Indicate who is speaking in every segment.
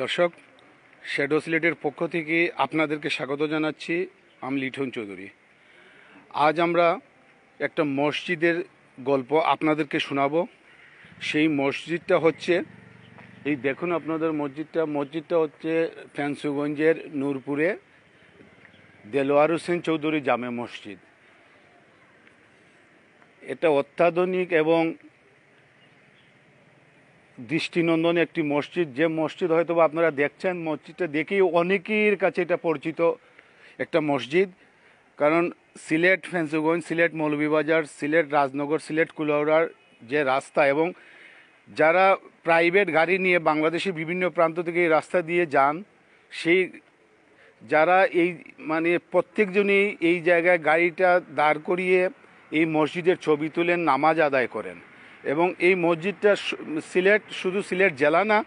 Speaker 1: দর্শক শ্যাডো সিলেটের পক্ষ থেকে আপনাদেরকে স্বাগত জানাচ্ছি আমি লিঠন চৌধুরী আজ আমরা একটা মসজিদের গল্প আপনাদেরকে শোনাব সেই মসজিদটা হচ্ছে এই দেখুন আপনাদের মসজিদটা মসজিদটা হচ্ছে ফ্যানসুগঞ্জের নূরপুরে দেলোয়ার হোসেন চৌধুরী জামে মসজিদ এটা অত্যাধুনিক এবং দৃষ্টিনন্দন একটি মসজিদ যে মসজিদ হয়তো আপনারা দেখছেন মসজিদটা দেখেই অনেকের কাছে এটা পরিচিত একটা মসজিদ কারণ সিলেট ফেন্সুগঞ্জ সিলেট মৌলভীবাজার সিলেট রাজনগর সিলেট কুলাউড়ার যে রাস্তা এবং যারা প্রাইভেট গাড়ি নিয়ে বাংলাদেশের বিভিন্ন প্রান্ত থেকে এই রাস্তা দিয়ে যান সেই যারা এই মানে প্রত্যেকজনই এই জায়গায় গাড়িটা দাঁড় করিয়ে এই মসজিদের ছবি তুলেন নামাজ আদায় করেন এবং এই মসজিদটা সিলেট শুধু সিলেট জেলা না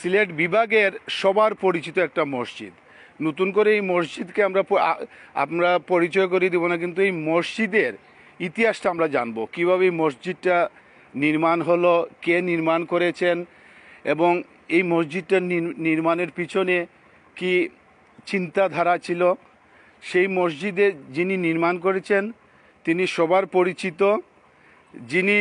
Speaker 1: সিলেট বিভাগের সবার পরিচিত একটা মসজিদ নতুন করে এই মসজিদকে আমরা আমরা পরিচয় করিয়ে দেবো না কিন্তু এই মসজিদের ইতিহাসটা আমরা জানবো কীভাবে এই মসজিদটা নির্মাণ হলো কে নির্মাণ করেছেন এবং এই মসজিদটা নির্মাণের পিছনে কি চিন্তাধারা ছিল সেই মসজিদে যিনি নির্মাণ করেছেন তিনি সবার পরিচিত যিনি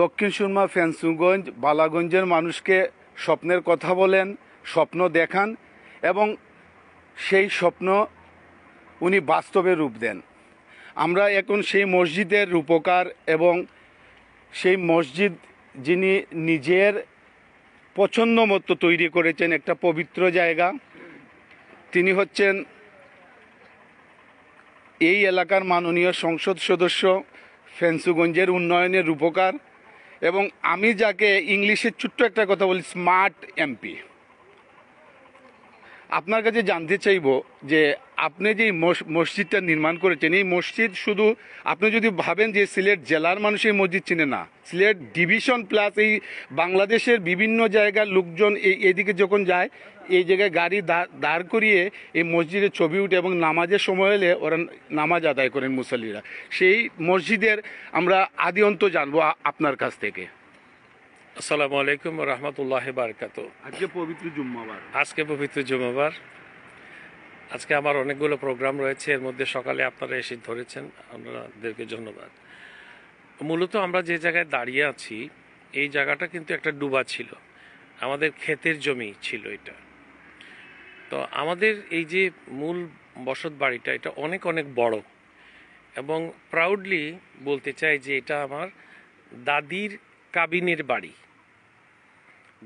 Speaker 1: দক্ষিণ সুরমা ফেন্সুগঞ্জ বালাগঞ্জের মানুষকে স্বপ্নের কথা বলেন স্বপ্ন দেখান এবং সেই স্বপ্ন উনি বাস্তবে রূপ দেন আমরা এখন সেই মসজিদের রূপকার এবং সেই মসজিদ যিনি নিজের পছন্দ মতো তৈরি করেছেন একটা পবিত্র জায়গা তিনি হচ্ছেন এই এলাকার মাননীয় সংসদ সদস্য ফেন্সুগঞ্জের উন্নয়নের রূপকার এবং আমি যাকে ইংলিশে ছোট্ট একটা কথা বলি স্মার্ট এমপি আপনার কাছে জানতে চাইব যে আপনি যে মসজিদটা নির্মাণ করেছেন এই মসজিদ শুধু আপনি যদি ভাবেন যে সিলেট জেলার মানুষ এই মসজিদ চিনে না সিলেট ডিভিশন প্লাস এই বাংলাদেশের বিভিন্ন জায়গার লোকজন এই এদিকে যখন যায় এই জায়গায় গাড়ি দাঁড় করিয়ে এই মসজিদের ছবি উঠে এবং নামাজের সময় হলে ওরা নামাজ আদায় করেন মুসল্লিরা সেই মসজিদের আমরা আদি অন্ত জানবো আপনার কাছ থেকে আসসালামু আলাইকুম
Speaker 2: রহমতুল্লাহ বারকাত আজকে পবিত্র জুম্মাবার আজকে পবিত্র জুম্মাবার আজকে আমার অনেকগুলো প্রোগ্রাম রয়েছে এর মধ্যে সকালে আপনারা এসে ধরেছেন আপনাদেরকে ধন্যবাদ মূলত আমরা যে জায়গায় দাঁড়িয়ে আছি এই জায়গাটা কিন্তু একটা ডুবা ছিল আমাদের ক্ষেতের জমি ছিল এটা তো আমাদের এই যে মূল বসত বাড়িটা এটা অনেক অনেক বড় এবং প্রাউডলি বলতে চাই যে এটা আমার দাদির কাবিনের বাড়ি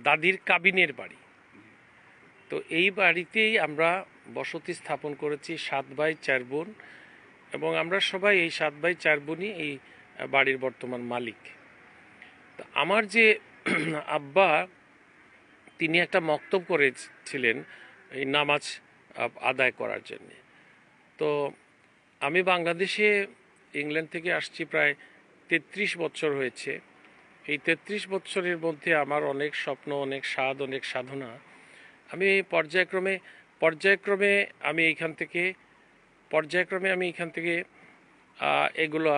Speaker 2: দাদির কাবিনের বাড়ি তো এই বাড়িতেই আমরা বসতি স্থাপন করেছি সাত বাই চার বোন এবং আমরা সবাই এই সাত বাই চার বোনই এই বাড়ির বর্তমান মালিক তো আমার যে আব্বা তিনি একটা মক্তব করেছিলেন এই নামাজ আদায় করার জন্যে তো আমি বাংলাদেশে ইংল্যান্ড থেকে আসছি প্রায় তেত্রিশ বছর হয়েছে এই তেত্রিশ বছরের মধ্যে আমার অনেক স্বপ্ন অনেক স্বাদ অনেক সাধনা আমি পর্যায়ক্রমে পর্যায়ক্রমে আমি এইখান থেকে পর্যায়ক্রমে আমি এখান থেকে এগুলো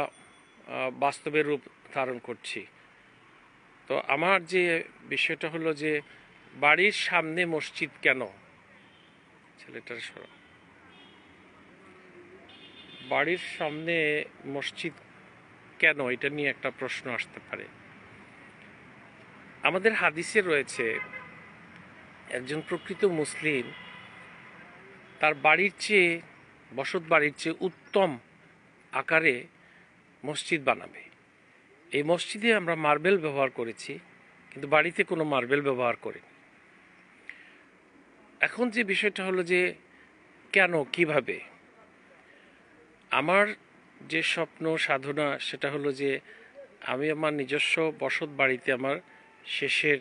Speaker 2: বাস্তবের রূপ ধারণ করছি তো আমার যে বিষয়টা হলো যে বাড়ির সামনে মসজিদ কেন ছেলেটার সর বাড়ির সামনে মসজিদ কেন এটা নিয়ে একটা প্রশ্ন আসতে পারে আমাদের হাদিসে রয়েছে একজন প্রকৃত মুসলিম তার বাড়ির চেয়ে বসত বাড়ির চেয়ে উত্তম আকারে মসজিদ বানাবে এই মসজিদে আমরা মার্বেল ব্যবহার করেছি কিন্তু বাড়িতে কোনো মার্বেল ব্যবহার করিনি এখন যে বিষয়টা হলো যে কেন কিভাবে আমার যে স্বপ্ন সাধনা সেটা হলো যে আমি আমার নিজস্ব বসত বাড়িতে আমার শেষের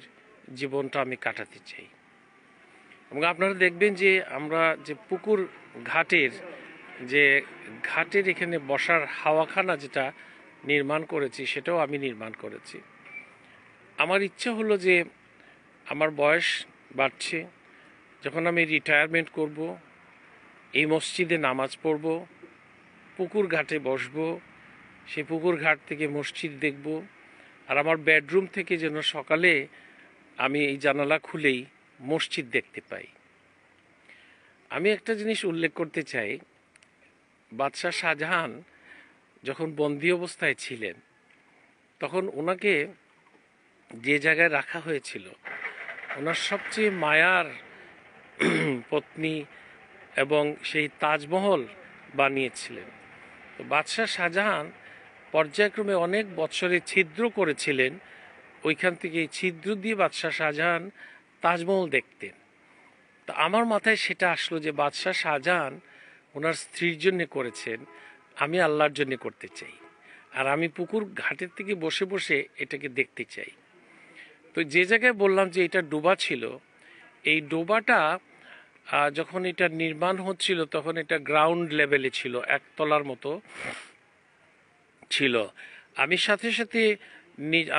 Speaker 2: জীবনটা আমি কাটাতে চাই এবং আপনারা দেখবেন যে আমরা যে পুকুর ঘাটের যে ঘাটের এখানে বসার হাওয়াখানা যেটা নির্মাণ করেছি সেটাও আমি নির্মাণ করেছি আমার ইচ্ছে হলো যে আমার বয়স বাড়ছে যখন আমি রিটায়ারমেন্ট করব এই মসজিদে নামাজ পড়ব পুকুর ঘাটে বসব সেই পুকুর ঘাট থেকে মসজিদ দেখব আর আমার বেডরুম থেকে যেন সকালে আমি এই জানালা খুলেই মসজিদ দেখতে পাই আমি একটা জিনিস উল্লেখ করতে চাই বাদশাহ শাহজাহান যখন বন্দি অবস্থায় ছিলেন তখন ওনাকে যে জায়গায় রাখা হয়েছিল ওনার সবচেয়ে মায়ার পত্নী এবং সেই তাজমহল বানিয়েছিলেন তো বাদশাহ শাহজাহান পর্যায়ক্রমে অনেক বৎসরে ছিদ্র করেছিলেন ওইখান থেকে ছিদ্র দিয়ে বাদশাহ শাহজাহান তাজমহল দেখতেন তা আমার মাথায় সেটা আসলো যে বাদশাহ শাহজাহান ওনার স্ত্রীর জন্য করেছেন আমি আল্লাহর জন্য করতে চাই আর আমি পুকুর ঘাটের থেকে বসে বসে এটাকে দেখতে চাই তো যে জায়গায় বললাম যে এটা ডোবা ছিল এই ডোবাটা যখন এটা নির্মাণ হচ্ছিল তখন এটা গ্রাউন্ড লেভেলে ছিল একতলার মতো ছিল আমি সাথে সাথে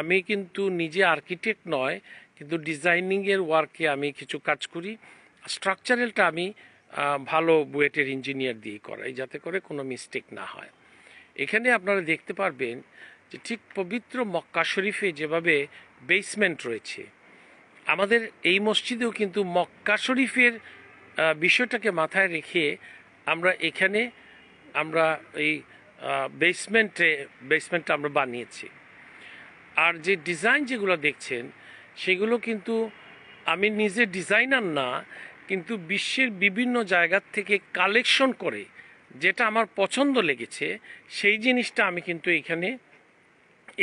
Speaker 2: আমি কিন্তু নিজে আর্কিটেক্ট নয় কিন্তু ডিজাইনিংয়ের ওয়ার্কে আমি কিছু কাজ করি স্ট্রাকচারেলটা আমি ভালো বুয়েটের ইঞ্জিনিয়ার দিয়ে করাই যাতে করে কোনো মিস্টেক না হয় এখানে আপনারা দেখতে পারবেন যে ঠিক পবিত্র মক্কা শরীফে যেভাবে বেসমেন্ট রয়েছে আমাদের এই মসজিদেও কিন্তু মক্কা শরীফের বিষয়টাকে মাথায় রেখে আমরা এখানে আমরা এই বেসমেন্টে বেসমেন্টটা আমরা বানিয়েছি আর যে ডিজাইন যেগুলো দেখছেন সেগুলো কিন্তু আমি নিজে ডিজাইনার না কিন্তু বিশ্বের বিভিন্ন জায়গার থেকে কালেকশন করে যেটা আমার পছন্দ লেগেছে সেই জিনিসটা আমি কিন্তু এখানে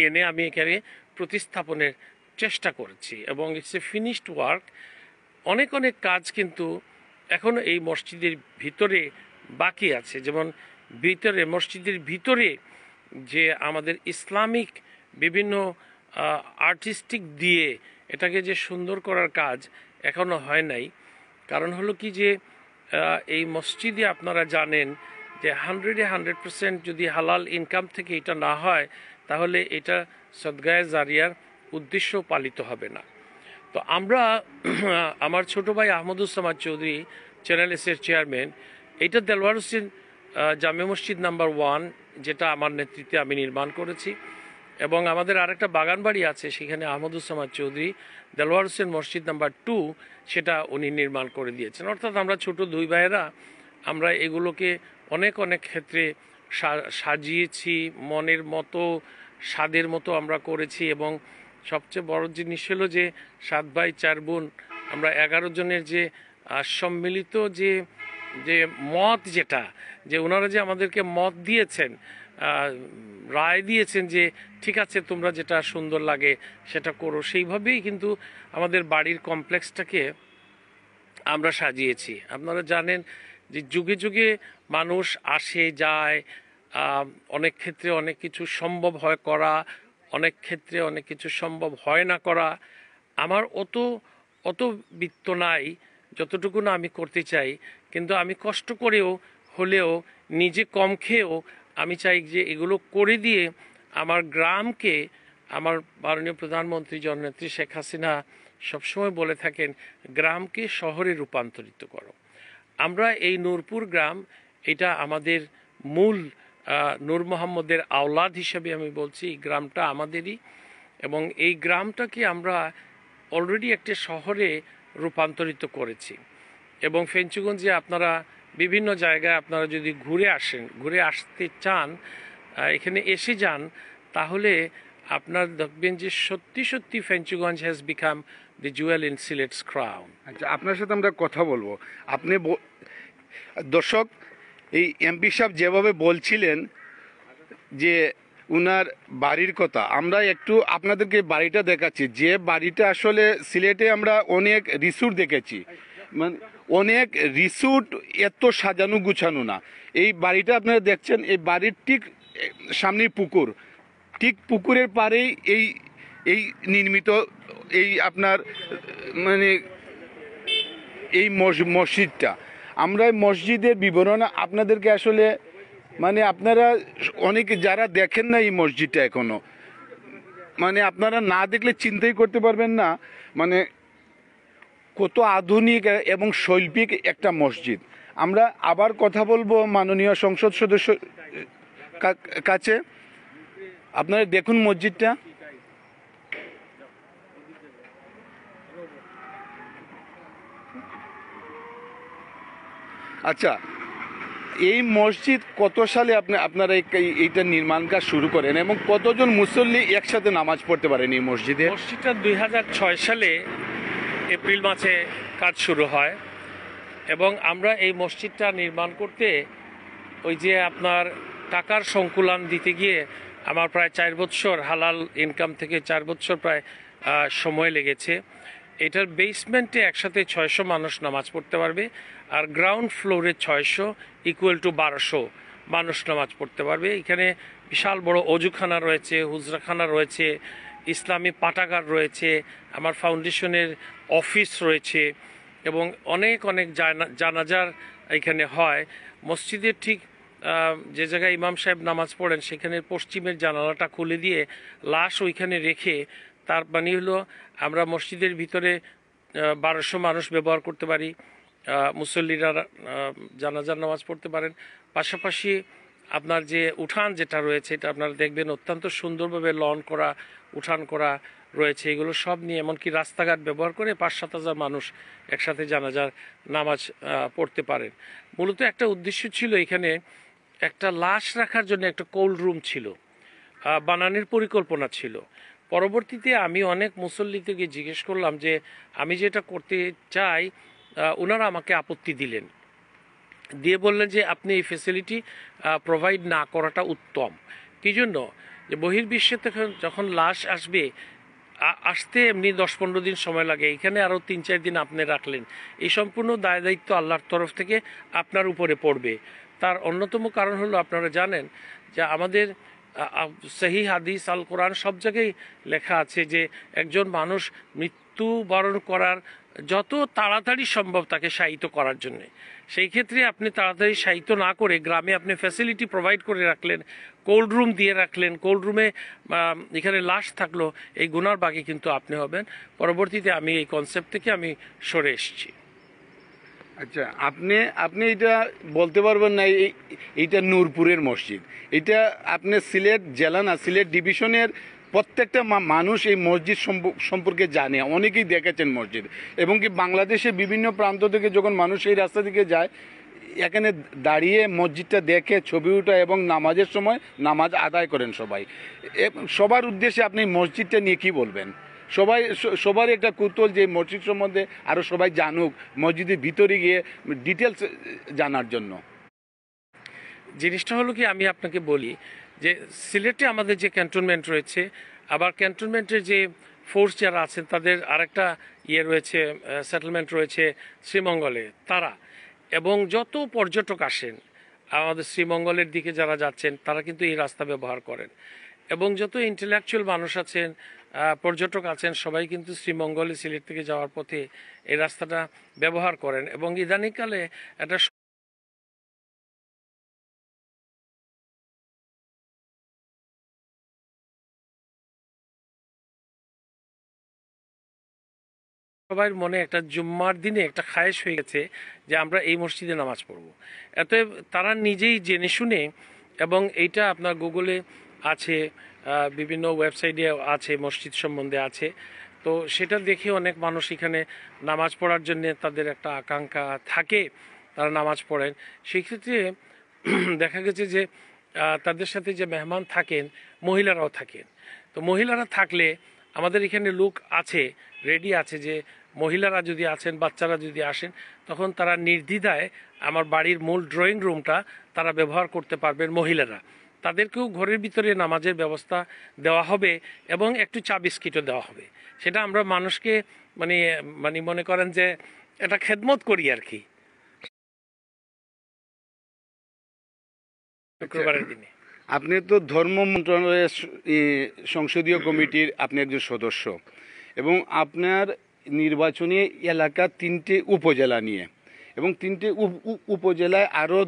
Speaker 2: এনে আমি এখানে প্রতিস্থাপনের চেষ্টা করেছি এবং ইটস এ ফিনিশড ওয়ার্ক অনেক অনেক কাজ কিন্তু এখন এই মসজিদের ভিতরে বাকি আছে যেমন ভিতরে মসজিদের ভিতরে যে আমাদের ইসলামিক বিভিন্ন আর্টিস্টিক দিয়ে এটাকে যে সুন্দর করার কাজ এখনও হয় নাই কারণ হলো কি যে এই মসজিদে আপনারা জানেন যে হান্ড্রেডে হান্ড্রেড পার্সেন্ট যদি হালাল ইনকাম থেকে এটা না হয় তাহলে এটা সদগায় জারিয়ার উদ্দেশ্য পালিত হবে না তো আমরা আমার ছোট ভাই আহমদুজ্জামান চৌধুরী চ্যানেল এসের চেয়ারম্যান এটা দেলওয়ার হোসেন জামে মসজিদ নাম্বার ওয়ান যেটা আমার নেতৃত্বে আমি নির্মাণ করেছি এবং আমাদের আরেকটা বাগানবাড়ি আছে সেখানে আহমদুজ্জামান চৌধুরী দেলওয়ার হোসেন মসজিদ নাম্বার টু সেটা উনি নির্মাণ করে দিয়েছেন অর্থাৎ আমরা ছোট দুই ভাইয়েরা আমরা এগুলোকে অনেক অনেক ক্ষেত্রে সাজিয়েছি মনের মতো স্বাদের মতো আমরা করেছি এবং সবচেয়ে বড় জিনিস হলো যে সাত ভাই চার বোন আমরা এগারো জনের যে সম্মিলিত যে যে মত যেটা যে ওনারা যে আমাদেরকে মত দিয়েছেন রায় দিয়েছেন যে ঠিক আছে তোমরা যেটা সুন্দর লাগে সেটা করো সেইভাবেই কিন্তু আমাদের বাড়ির কমপ্লেক্সটাকে আমরা সাজিয়েছি আপনারা জানেন যে যুগে যুগে মানুষ আসে যায় অনেক ক্ষেত্রে অনেক কিছু সম্ভব হয় করা অনেক ক্ষেত্রে অনেক কিছু সম্ভব হয় না করা আমার অত অত বৃত্ত নাই যতটুকু না আমি করতে চাই কিন্তু আমি কষ্ট করেও হলেও নিজে কম খেয়েও আমি চাই যে এগুলো করে দিয়ে আমার গ্রামকে আমার মাননীয় প্রধানমন্ত্রী জননেত্রী শেখ হাসিনা সবসময় বলে থাকেন গ্রামকে শহরে রূপান্তরিত করো আমরা এই নূরপুর গ্রাম এটা আমাদের মূল নূর মোহাম্মদের আওলাদ হিসেবে আমি বলছি এই গ্রামটা আমাদেরই এবং এই গ্রামটাকে আমরা অলরেডি একটি শহরে রূপান্তরিত করেছি এবং ফেঞ্চুগঞ্জে আপনারা বিভিন্ন জায়গায় আপনারা যদি ঘুরে আসেন ঘুরে আসতে চান এখানে এসে যান তাহলে আপনার দেখবেন যে সত্যি সত্যি Fenchuganj has become the jewel in Sylhet's crown আচ্ছা আপনার সাথে আমরা কথা বলবো আপনি
Speaker 1: দর্শক এই এমপি সাহেব যেভাবে বলছিলেন যে উনার বাড়ির কথা আমরা একটু আপনাদেরকে বাড়িটা দেখাচ্ছি যে বাড়িটা আসলে সিলেটে আমরা অনেক রিসুট দেখেছি মানে অনেক রিসুট এত সাজানো গুছানো না এই বাড়িটা আপনারা দেখছেন এই বাড়ির ঠিক সামনে পুকুর ঠিক পুকুরের পাড়েই এই এই নির্মিত এই আপনার মানে এই মসজিদটা আমরা মসজিদের বিবরণ আপনাদেরকে আসলে মানে আপনারা অনেকে যারা দেখেন না এই মসজিদটা এখনও মানে আপনারা না দেখলে চিন্তাই করতে পারবেন না মানে কত আধুনিক এবং শৈল্পিক একটা মসজিদ আমরা আবার কথা বলবো মাননীয় সংসদ সদস্য কাছে আপনারা দেখুন মসজিদটা আচ্ছা এই মসজিদ কত সালে আপনার আপনারা এইটা নির্মাণ কাজ শুরু করেন এবং কতজন মুসল্লি একসাথে নামাজ পড়তে পারেন এই মসজিদে
Speaker 2: মসজিদটা দুই সালে এপ্রিল মাসে কাজ শুরু হয় এবং আমরা এই মসজিদটা নির্মাণ করতে ওই যে আপনার টাকার সংকুলান দিতে গিয়ে আমার প্রায় চার বছর হালাল ইনকাম থেকে চার বছর প্রায় সময় লেগেছে এটার বেসমেন্টে একসাথে ছয়শো মানুষ নামাজ পড়তে পারবে আর গ্রাউন্ড ফ্লোরে ছয়শো ইকুয়াল টু বারোশো মানুষ নামাজ পড়তে পারবে এখানে বিশাল বড় অজুখানা রয়েছে হুজরাখানা রয়েছে ইসলামী পাটাগার রয়েছে আমার ফাউন্ডেশনের অফিস রয়েছে এবং অনেক অনেক জানাজার এখানে হয় মসজিদের ঠিক যে জায়গায় ইমাম সাহেব নামাজ পড়েন সেখানে পশ্চিমের জানালাটা খুলে দিয়ে লাশ ওইখানে রেখে তার মানে হলো আমরা মসজিদের ভিতরে বারোশো মানুষ ব্যবহার করতে পারি মুসল্লিরা জানাজার নামাজ পড়তে পারেন পাশাপাশি আপনার যে উঠান যেটা রয়েছে এটা আপনারা দেখবেন অত্যন্ত সুন্দরভাবে লন করা উঠান করা রয়েছে এগুলো সব নিয়ে এমনকি রাস্তাঘাট ব্যবহার করে পাঁচ সাত হাজার মানুষ একসাথে জানাজার নামাজ পড়তে পারেন মূলত একটা উদ্দেশ্য ছিল এখানে একটা লাশ রাখার জন্য একটা কোল্ড রুম ছিল বানানের পরিকল্পনা ছিল পরবর্তীতে আমি অনেক মুসল্লিদেরকে জিজ্ঞেস করলাম যে আমি যেটা করতে চাই ওনারা আমাকে আপত্তি দিলেন দিয়ে বললেন যে আপনি এই ফেসিলিটি প্রোভাইড না করাটা উত্তম কী জন্য যে বহির্বিশ্বে তখন যখন লাশ আসবে আসতে এমনি দশ পনেরো দিন সময় লাগে এখানে আরও তিন চার দিন আপনি রাখলেন এই সম্পূর্ণ দায় দায়িত্ব আল্লাহর তরফ থেকে আপনার উপরে পড়বে তার অন্যতম কারণ হলো আপনারা জানেন যে আমাদের সেই হাদিস আল কোরআন সব জায়গায় লেখা আছে যে একজন মানুষ মৃত্যুবরণ করার যত তাড়াতাড়ি সম্ভব তাকে সাহিত করার জন্য সেই ক্ষেত্রে আপনি তাড়াতাড়ি সাহিত্য না করে গ্রামে আপনি ফ্যাসিলিটি প্রোভাইড করে রাখলেন কোল্ড রুম দিয়ে রাখলেন কোল্ড রুমে এখানে লাশ থাকলো এই গুনার বাকি কিন্তু আপনি হবেন পরবর্তীতে আমি এই কনসেপ্ট থেকে আমি সরে এসেছি আচ্ছা আপনি আপনি এটা
Speaker 1: বলতে পারবেন না এইটা নূরপুরের মসজিদ এটা আপনি সিলেট জেলা না সিলেট ডিভিশনের প্রত্যেকটা মানুষ এই মসজিদ সম্পর্কে জানে অনেকেই দেখেছেন মসজিদ এবং কি বাংলাদেশে বিভিন্ন প্রান্ত থেকে যখন মানুষ এই রাস্তা দিকে যায় এখানে দাঁড়িয়ে মসজিদটা দেখে ছবি ওঠা এবং নামাজের সময় নামাজ আদায় করেন সবাই সবার উদ্দেশ্যে আপনি মসজিদটা নিয়ে কি বলবেন সবাই সবারই একটা কুতল যে মসজিদ সম্বন্ধে আরও সবাই জানুক মসজিদের ভিতরে গিয়ে ডিটেলস জানার জন্য
Speaker 2: জিনিসটা হলো কি আমি আপনাকে বলি যে সিলেটে আমাদের যে ক্যান্টনমেন্ট রয়েছে আবার ক্যান্টনমেন্টের যে ফোর্স যারা আছেন তাদের আরেকটা ইয়ে রয়েছে সেটেলমেন্ট রয়েছে শ্রীমঙ্গলে তারা এবং যত পর্যটক আসেন আমাদের শ্রীমঙ্গলের দিকে যারা যাচ্ছেন তারা কিন্তু এই রাস্তা ব্যবহার করেন এবং যত ইন্টেলেকচুয়াল মানুষ আছেন পর্যটক আছেন সবাই কিন্তু শ্রীমঙ্গলে সিলেট থেকে যাওয়ার পথে এই রাস্তাটা ব্যবহার করেন এবং ইদানিকালে একটা সবাই মনে একটা জুম্মার দিনে একটা খায়েশ হয়ে গেছে যে আমরা এই মসজিদে নামাজ পড়ব এত তারা নিজেই জেনে শুনে এবং এইটা আপনার গুগলে আছে বিভিন্ন ওয়েবসাইটে আছে মসজিদ সম্বন্ধে আছে তো সেটা দেখে অনেক মানুষ এখানে নামাজ পড়ার জন্য তাদের একটা আকাঙ্ক্ষা থাকে তারা নামাজ পড়েন সেক্ষেত্রে দেখা গেছে যে তাদের সাথে যে মেহমান থাকেন মহিলারাও থাকেন তো মহিলারা থাকলে আমাদের এখানে লোক আছে রেডি আছে যে মহিলারা যদি আছেন বাচ্চারা যদি আসেন তখন তারা নির্দ্বিধায় আমার বাড়ির মূল ড্রয়িং রুমটা তারা ব্যবহার করতে পারবেন মহিলারা তাদেরকেও ঘরের ভিতরে নামাজের ব্যবস্থা দেওয়া হবে এবং একটু চা বিস্কিটও দেওয়া হবে সেটা আমরা মানুষকে মানে মানে মনে করেন যে এটা খেদমত করি আর কি শুক্রবারের আচ্ছা, দিনে
Speaker 1: আপনি তো ধর্ম মন্ত্রণালয়ের সংসদীয় কমিটির আপনি একজন সদস্য এবং আপনার নির্বাচনী এলাকা তিনটে উপজেলা নিয়ে এবং তিনটি উপজেলায় আরও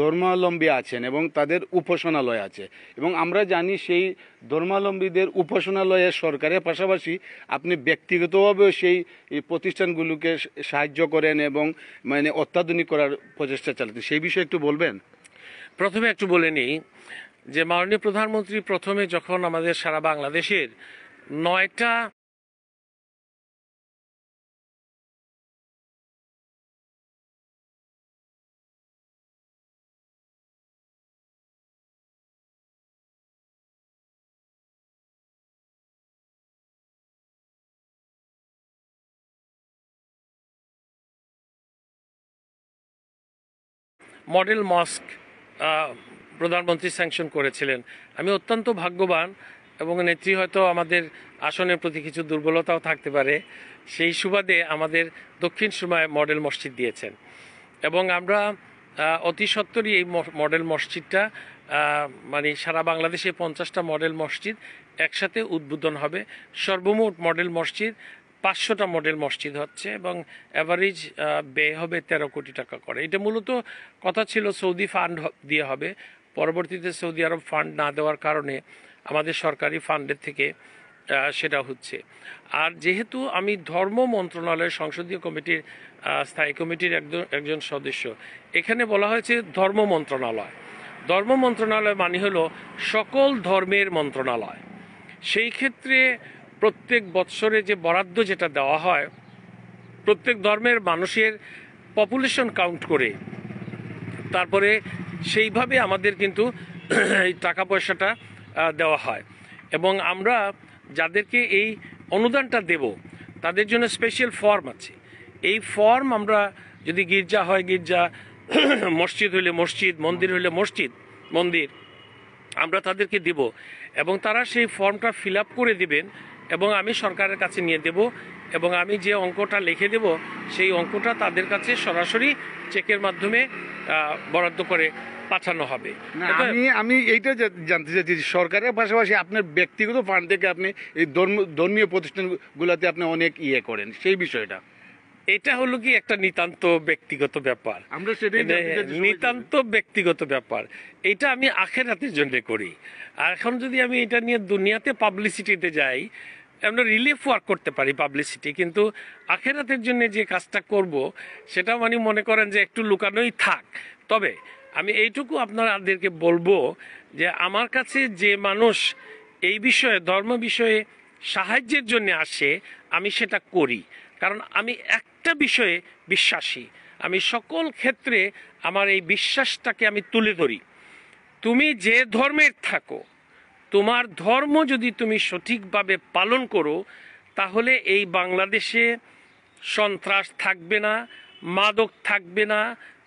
Speaker 1: ধর্মাবলম্বী আছেন এবং তাদের উপাসনালয় আছে এবং আমরা জানি সেই ধর্মাবলম্বীদের উপাসনালয়ে সরকারের পাশাপাশি আপনি ব্যক্তিগতভাবেও সেই প্রতিষ্ঠানগুলোকে সাহায্য করেন এবং মানে অত্যাধুনিক করার প্রচেষ্টা চালাতেন সেই বিষয়ে একটু
Speaker 2: বলবেন প্রথমে একটু বলে নিই যে মাননীয় প্রধানমন্ত্রী প্রথমে যখন আমাদের সারা বাংলাদেশের নয়টা মডেল মস্ক প্রধানমন্ত্রী স্যাংশন করেছিলেন আমি অত্যন্ত ভাগ্যবান এবং নেত্রী হয়তো আমাদের আসনের প্রতি কিছু দুর্বলতাও থাকতে পারে সেই সুবাদে আমাদের দক্ষিণ সুমায় মডেল মসজিদ দিয়েছেন এবং আমরা অতি সত্তরই এই মডেল মসজিদটা মানে সারা বাংলাদেশে পঞ্চাশটা মডেল মসজিদ একসাথে উদ্বোধন হবে সর্বমোট মডেল মসজিদ পাঁচশোটা মডেল মসজিদ হচ্ছে এবং অ্যাভারেজ ব্যয় হবে তেরো কোটি টাকা করে এটা মূলত কথা ছিল সৌদি ফান্ড দিয়ে হবে পরবর্তীতে সৌদি আরব ফান্ড না দেওয়ার কারণে আমাদের সরকারি ফান্ডের থেকে সেটা হচ্ছে আর যেহেতু আমি ধর্ম মন্ত্রণালয়ের সংসদীয় কমিটির স্থায়ী কমিটির একজন একজন সদস্য এখানে বলা হয়েছে ধর্ম মন্ত্রণালয় ধর্ম মন্ত্রণালয় মানে হলো সকল ধর্মের মন্ত্রণালয় সেই ক্ষেত্রে প্রত্যেক বৎসরে যে বরাদ্দ যেটা দেওয়া হয় প্রত্যেক ধর্মের মানুষের পপুলেশন কাউন্ট করে তারপরে সেইভাবে আমাদের কিন্তু এই টাকা পয়সাটা দেওয়া হয় এবং আমরা যাদেরকে এই অনুদানটা দেব তাদের জন্য স্পেশাল ফর্ম আছে এই ফর্ম আমরা যদি গির্জা হয় গির্জা মসজিদ হইলে মসজিদ মন্দির হইলে মসজিদ মন্দির আমরা তাদেরকে দিব এবং তারা সেই ফর্মটা ফিল আপ করে দেবেন এবং আমি সরকারের কাছে নিয়ে দেব এবং আমি যে অঙ্কটা লিখে দেব সেই অঙ্কটা তাদের কাছে সরাসরি চেকের মাধ্যমে বরাদ্দ করে পাঠানো হবে আমি
Speaker 1: আমি এইটা জানতে চাচ্ছি সরকারের পাশাপাশি আপনার ব্যক্তিগত ফান্ড থেকে আপনি এই ধর্মীয় প্রতিষ্ঠানগুলোতে আপনি অনেক ইয়ে করেন সেই বিষয়টা
Speaker 2: এটা হলো কি একটা নিতান্ত ব্যক্তিগত ব্যাপার আমরা নিতান্ত ব্যক্তিগত ব্যাপার এটা আমি আখের হাতের জন্য করি আর এখন যদি আমি এটা নিয়ে দুনিয়াতে পাবলিসিটিতে যাই আমরা রিলিফ ওয়ার্ক করতে পারি পাবলিসিটি কিন্তু আখেরাতের জন্য যে কাজটা করব সেটা মানে মনে করেন যে একটু লুকানোই থাক তবে আমি এইটুকু আপনারাদেরকে বলবো যে আমার কাছে যে মানুষ এই বিষয়ে ধর্ম বিষয়ে সাহায্যের জন্য আসে আমি সেটা করি কারণ আমি একটা বিষয়ে বিশ্বাসী আমি সকল ক্ষেত্রে আমার এই বিশ্বাসটাকে আমি তুলে ধরি তুমি যে ধর্মের থাকো তোমার ধর্ম যদি তুমি সঠিকভাবে পালন করো তাহলে এই বাংলাদেশে সন্ত্রাস থাকবে না মাদক থাকবে না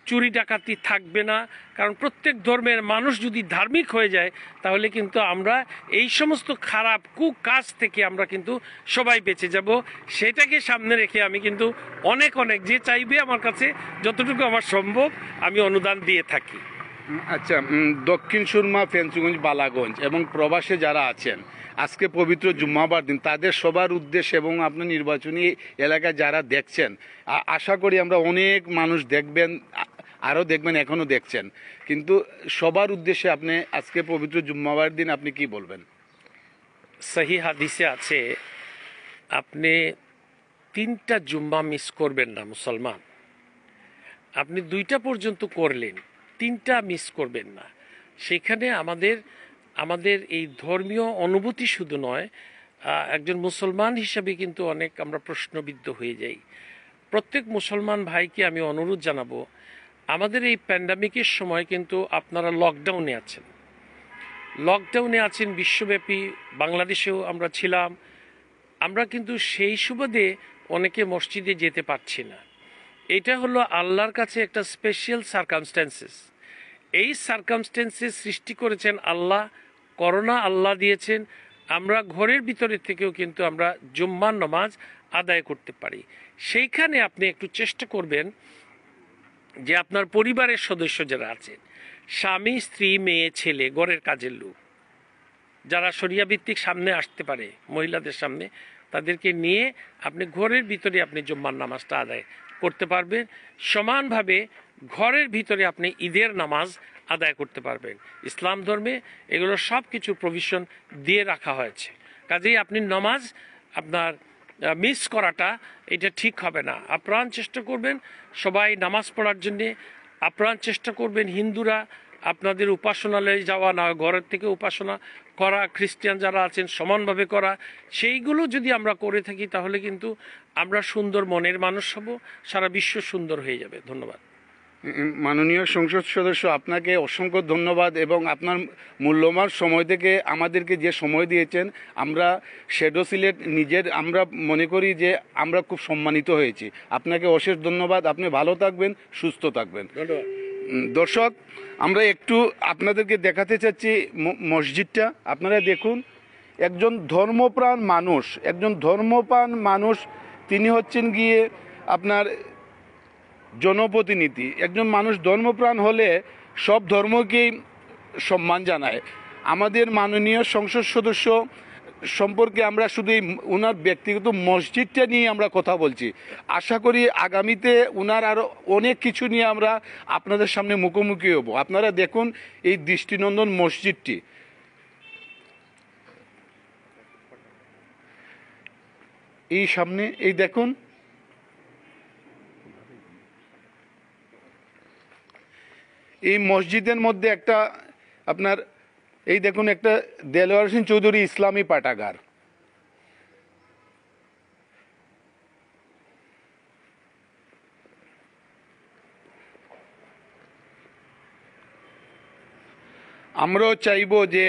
Speaker 2: চুরি ডাকাতি থাকবে না কারণ প্রত্যেক ধর্মের মানুষ যদি ধার্মিক হয়ে যায় তাহলে কিন্তু আমরা এই সমস্ত খারাপ কু কাজ থেকে আমরা কিন্তু সবাই বেঁচে যাব সেটাকে সামনে রেখে আমি কিন্তু অনেক অনেক যে চাইবে আমার কাছে যতটুকু আমার সম্ভব আমি অনুদান দিয়ে থাকি
Speaker 1: আচ্ছা দক্ষিণ সুরমা ফেঞ্চুগঞ্জ বালাগঞ্জ এবং প্রবাসে যারা আছেন আজকে পবিত্র জুম্মাবার দিন তাদের সবার উদ্দেশ্যে এবং আপনার নির্বাচনী এলাকায় যারা দেখছেন আশা করি আমরা অনেক মানুষ দেখবেন আরও দেখবেন এখনও দেখছেন কিন্তু সবার উদ্দেশ্যে আপনি আজকে পবিত্র জুম্মাবার দিন আপনি কি বলবেন
Speaker 2: সাহি হাদিসে আছে আপনি তিনটা জুম্মা মিস করবেন না মুসলমান আপনি দুইটা পর্যন্ত করলেন তিনটা মিস করবেন না সেখানে আমাদের আমাদের এই ধর্মীয় অনুভূতি শুধু নয় একজন মুসলমান হিসাবে কিন্তু অনেক আমরা প্রশ্নবিদ্ধ হয়ে যাই প্রত্যেক মুসলমান ভাইকে আমি অনুরোধ জানাবো আমাদের এই প্যান্ডামিকের সময় কিন্তু আপনারা লকডাউনে আছেন লকডাউনে আছেন বিশ্বব্যাপী বাংলাদেশেও আমরা ছিলাম আমরা কিন্তু সেই সুবাদে অনেকে মসজিদে যেতে পারছি না এটা হলো আল্লাহর কাছে একটা স্পেশাল সার্কামস্ট্যান্সেস এই সার্কামস্ট্যান্সেস সৃষ্টি করেছেন আল্লাহ করোনা আল্লাহ দিয়েছেন আমরা ঘরের ভিতরে থেকেও কিন্তু আমরা জুম্মান নমাজ আদায় করতে পারি সেইখানে আপনি একটু চেষ্টা করবেন যে আপনার পরিবারের সদস্য যারা আছেন স্বামী স্ত্রী মেয়ে ছেলে ঘরের কাজের লোক যারা ভিত্তিক সামনে আসতে পারে মহিলাদের সামনে তাদেরকে নিয়ে আপনি ঘরের ভিতরে আপনি জুম্মান নামাজটা আদায় করতে পারবে সমানভাবে ঘরের ভিতরে আপনি ঈদের নামাজ আদায় করতে পারবেন ইসলাম ধর্মে এগুলো সব কিছু প্রভিশন দিয়ে রাখা হয়েছে কাজেই আপনি নামাজ আপনার মিস করাটা এটা ঠিক হবে না আপ্রাণ চেষ্টা করবেন সবাই নামাজ পড়ার জন্যে আপ্রাণ চেষ্টা করবেন হিন্দুরা আপনাদের উপাসনালয়ে যাওয়া না ঘরের থেকে উপাসনা করা খ্রিস্টান যারা আছেন সমানভাবে করা সেইগুলো যদি আমরা করে থাকি তাহলে কিন্তু আমরা সুন্দর মনের মানুষ হব সারা বিশ্ব সুন্দর হয়ে যাবে ধন্যবাদ
Speaker 1: মাননীয় সংসদ সদস্য আপনাকে অসংখ্য ধন্যবাদ এবং আপনার মূল্যবান সময় থেকে আমাদেরকে যে সময় দিয়েছেন আমরা শেডো সিলেট নিজের আমরা মনে করি যে আমরা খুব সম্মানিত হয়েছি আপনাকে অশেষ ধন্যবাদ আপনি ভালো থাকবেন সুস্থ থাকবেন ধন্যবাদ দর্শক আমরা একটু আপনাদেরকে দেখাতে চাচ্ছি মসজিদটা আপনারা দেখুন একজন ধর্মপ্রাণ মানুষ একজন ধর্মপ্রাণ মানুষ তিনি হচ্ছেন গিয়ে আপনার জনপ্রতিনিধি একজন মানুষ ধর্মপ্রাণ হলে সব ধর্মকেই সম্মান জানায় আমাদের মাননীয় সংসদ সদস্য সম্পর্কে আমরা শুধু এই ওনার ব্যক্তিগত মসজিদটা নিয়ে আমরা কথা বলছি আশা করি আগামীতে ওনার আরও অনেক কিছু নিয়ে আমরা আপনাদের সামনে মুখোমুখি হব আপনারা দেখুন এই দৃষ্টিনন্দন মসজিদটি এই সামনে এই দেখুন এই মসজিদের মধ্যে একটা আপনার এই দেখুন একটা দেলোয়ার সিং চৌধুরী ইসলামী পাঠাগার আমরাও চাইব যে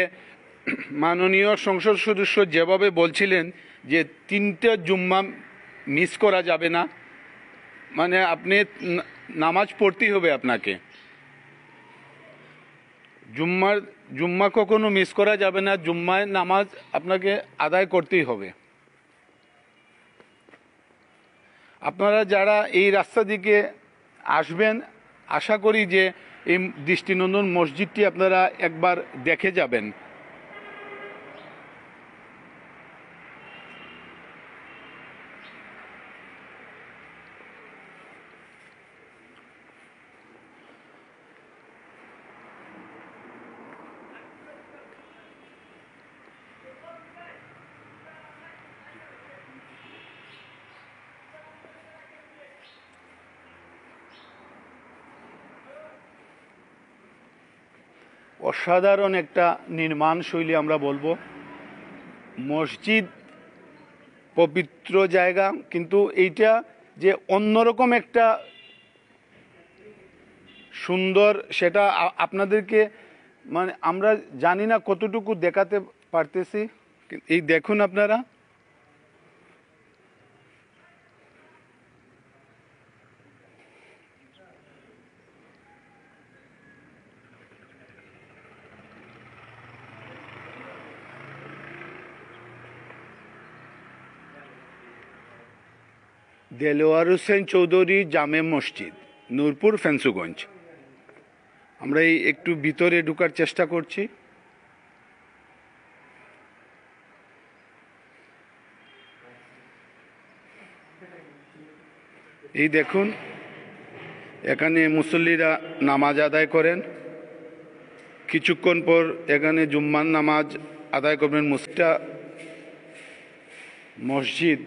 Speaker 1: মাননীয় সংসদ সদস্য যেভাবে বলছিলেন যে তিনটা জুম্মা মিস করা যাবে না মানে আপনি নামাজ পড়তেই হবে আপনাকে জুম্মার জুম্মা কখনো মিস করা যাবে না জুম্মায় নামাজ আপনাকে আদায় করতেই হবে আপনারা যারা এই রাস্তা দিকে আসবেন আশা করি যে এই দৃষ্টিনন্দন মসজিদটি আপনারা একবার দেখে যাবেন অসাধারণ একটা নির্মাণ শৈলী আমরা বলবো মসজিদ পবিত্র জায়গা কিন্তু এইটা যে অন্যরকম একটা সুন্দর সেটা আপনাদেরকে মানে আমরা জানি না কতটুকু দেখাতে পারতেছি এই দেখুন আপনারা দেলোয়ার হোসেন চৌধুরী জামে মসজিদ নূরপুর ফেন্সুগঞ্জ আমরা এই একটু ভিতরে ঢুকার চেষ্টা করছি এই দেখুন এখানে মুসল্লিরা নামাজ আদায় করেন কিছুক্ষণ পর এখানে জুম্মান নামাজ আদায় করবেন মুসটা মসজিদ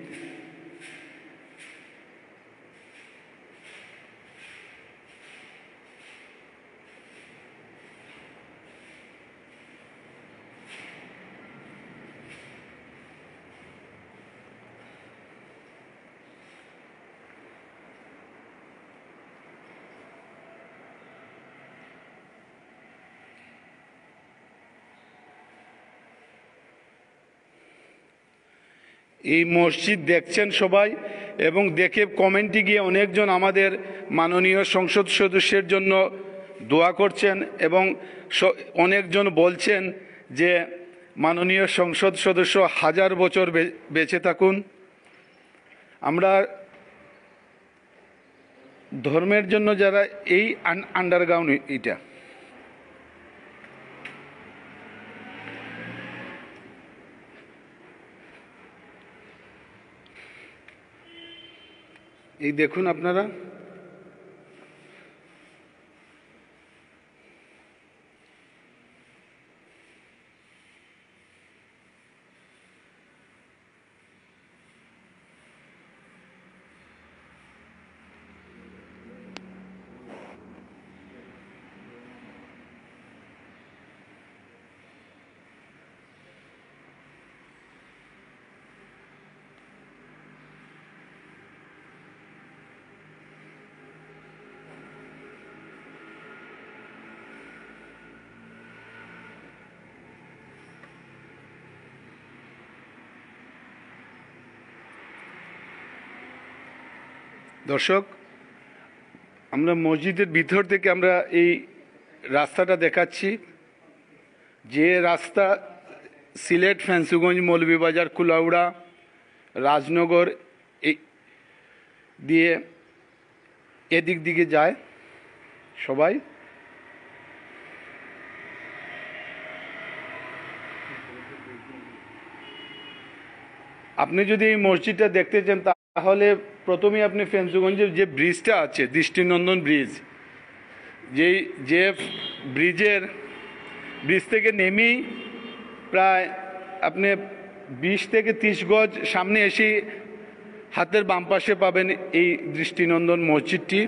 Speaker 1: এই মসজিদ দেখছেন সবাই এবং দেখে কমেন্টে গিয়ে অনেকজন আমাদের মাননীয় সংসদ সদস্যের জন্য দোয়া করছেন এবং অনেকজন বলছেন যে মাননীয় সংসদ সদস্য হাজার বছর বেঁচে থাকুন আমরা ধর্মের জন্য যারা এই আন্ডারগ্রাউন্ড এটা এই দেখুন আপনারা দর্শক আমরা মসজিদের ভিতর থেকে আমরা এই রাস্তাটা দেখাচ্ছি যে রাস্তা সিলেট ফ্যান্সুগঞ্জ মৌলভীবাজার কুলাউড়া রাজনগর এই দিয়ে এদিক দিকে যায় সবাই আপনি যদি এই মসজিদটা দেখতে চান তা তাহলে প্রথমে আপনি ফেঞ্চুগঞ্জের যে ব্রিজটা আছে দৃষ্টিনন্দন ব্রিজ যেই যে ব্রিজের ব্রিজ থেকে নেমেই প্রায় আপনি বিশ থেকে তিরিশ গজ সামনে এসে হাতের বাম পাশে পাবেন এই দৃষ্টিনন্দন মসজিদটি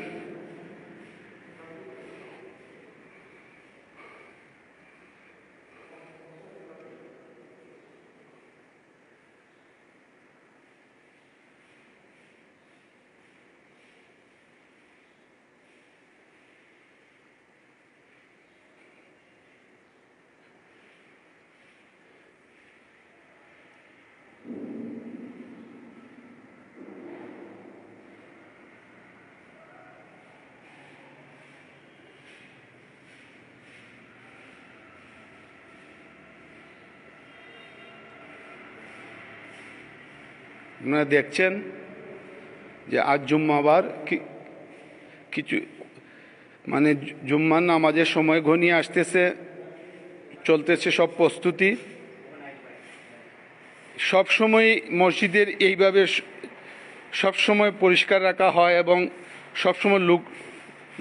Speaker 1: আপনারা দেখছেন যে আজ জুম্মাবার কিছু মানে জুম্মার নামাজের সময় ঘনিয়ে আসতেছে চলতেছে সব প্রস্তুতি সব সময় মসজিদের এইভাবে সব সময় পরিষ্কার রাখা হয় এবং সবসময় লোক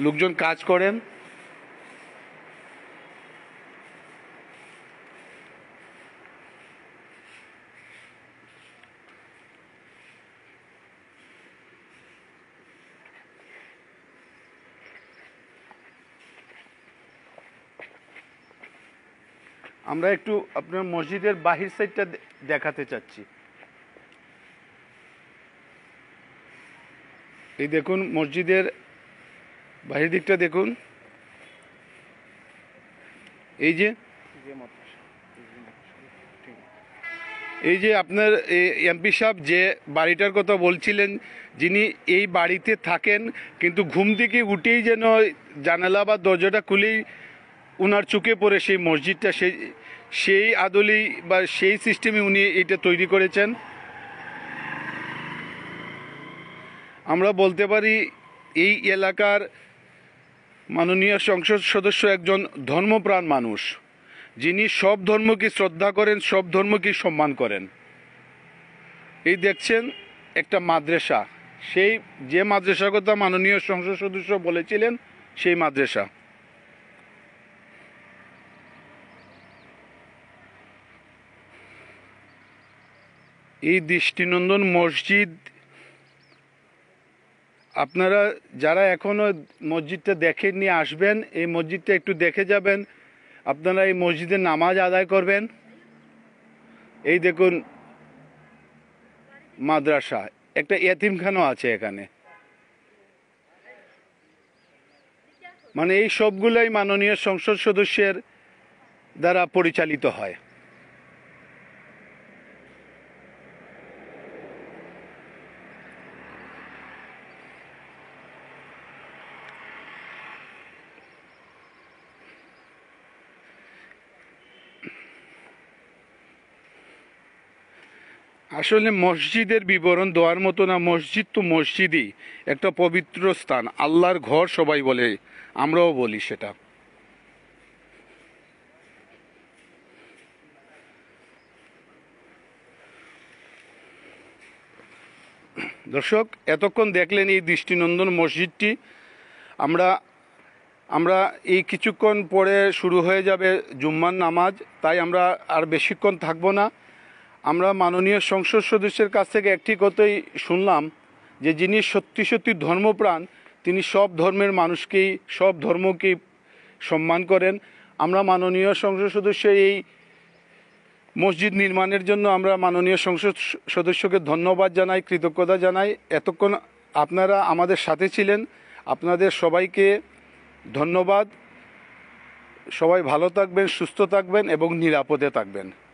Speaker 1: লোকজন কাজ করেন আমরা একটু আপনার মসজিদের বাহির সাইডটা দেখাতে চাচ্ছি এই দেখুন মসজিদের বাহির দিকটা দেখুন এই যে এই যে আপনার এমপি সাহেব যে বাড়িটার কথা বলছিলেন যিনি এই বাড়িতে থাকেন কিন্তু ঘুম থেকে উঠেই যেন জানালা বা দরজাটা খুলেই ওনার চোখে পড়ে সেই মসজিদটা সেই সেই আদলেই বা সেই সিস্টেমে উনি এটা তৈরি করেছেন আমরা বলতে পারি এই এলাকার মাননীয় সংসদ সদস্য একজন ধর্মপ্রাণ মানুষ যিনি সব ধর্মকে শ্রদ্ধা করেন সব ধর্মকে সম্মান করেন এই দেখছেন একটা মাদ্রাসা সেই যে মাদ্রাসার কথা মাননীয় সংসদ সদস্য বলেছিলেন সেই মাদ্রাসা এই দৃষ্টিনন্দন মসজিদ আপনারা যারা এখনও মসজিদটা দেখেননি আসবেন এই মসজিদটা একটু দেখে যাবেন আপনারা এই মসজিদে নামাজ আদায় করবেন এই দেখুন মাদ্রাসা একটা এতিমখানও আছে এখানে মানে এই সবগুলোই মাননীয় সংসদ সদস্যের দ্বারা পরিচালিত হয় আসলে মসজিদের বিবরণ দেওয়ার মতো না মসজিদ তো মসজিদই একটা পবিত্র স্থান আল্লাহর ঘর সবাই বলে আমরাও বলি সেটা দর্শক এতক্ষণ দেখলেন এই দৃষ্টিনন্দন মসজিদটি আমরা আমরা এই কিছুক্ষণ পরে শুরু হয়ে যাবে জুম্মার নামাজ তাই আমরা আর বেশিক্ষণ থাকবো না আমরা মাননীয় সংসদ সদস্যের কাছ থেকে একটি কথাই শুনলাম যে যিনি সত্যি সত্যি ধর্মপ্রাণ তিনি সব ধর্মের মানুষকেই সব ধর্মকেই সম্মান করেন আমরা মাননীয় সংসদ সদস্য এই মসজিদ নির্মাণের জন্য আমরা মাননীয় সংসদ সদস্যকে ধন্যবাদ জানাই কৃতজ্ঞতা জানাই এতক্ষণ আপনারা আমাদের সাথে ছিলেন আপনাদের সবাইকে ধন্যবাদ সবাই ভালো থাকবেন সুস্থ থাকবেন এবং নিরাপদে থাকবেন